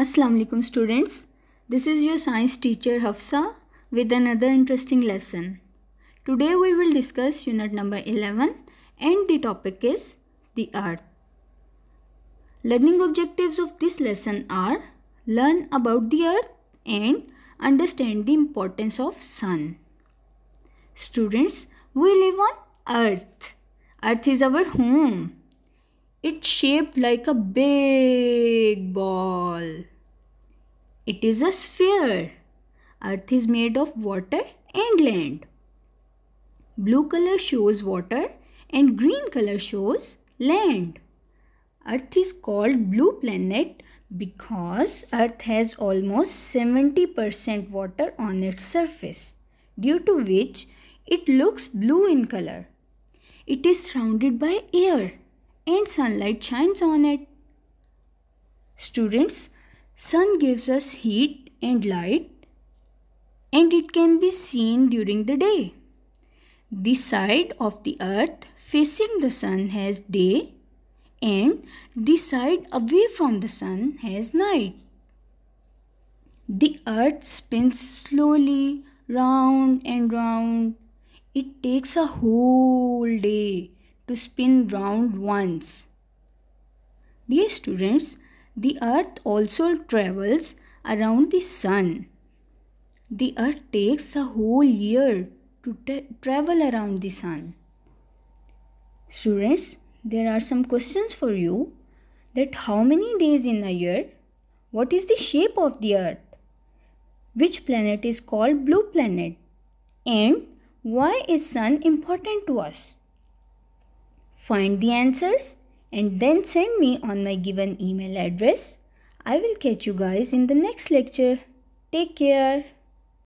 अस्सलाम alaikum students. This is your science teacher Hafsa with another interesting lesson. Today we will discuss unit number 11 and the topic is the earth. Learning objectives of this lesson are learn about the earth and understand the importance of sun. Students, we live on earth. Earth is our home. It's shaped like a big ball. It is a sphere. Earth is made of water and land. Blue color shows water and green color shows land. Earth is called blue planet because Earth has almost 70% water on its surface, due to which it looks blue in color. It is surrounded by air and sunlight shines on it. Students, sun gives us heat and light and it can be seen during the day. This side of the earth facing the sun has day and this side away from the sun has night. The earth spins slowly round and round. It takes a whole day to spin round once. Dear students, the earth also travels around the sun. The earth takes a whole year to travel around the sun. Students, there are some questions for you that how many days in a year? What is the shape of the earth? Which planet is called blue planet? And why is sun important to us? Find the answers and then send me on my given email address. I will catch you guys in the next lecture. Take care.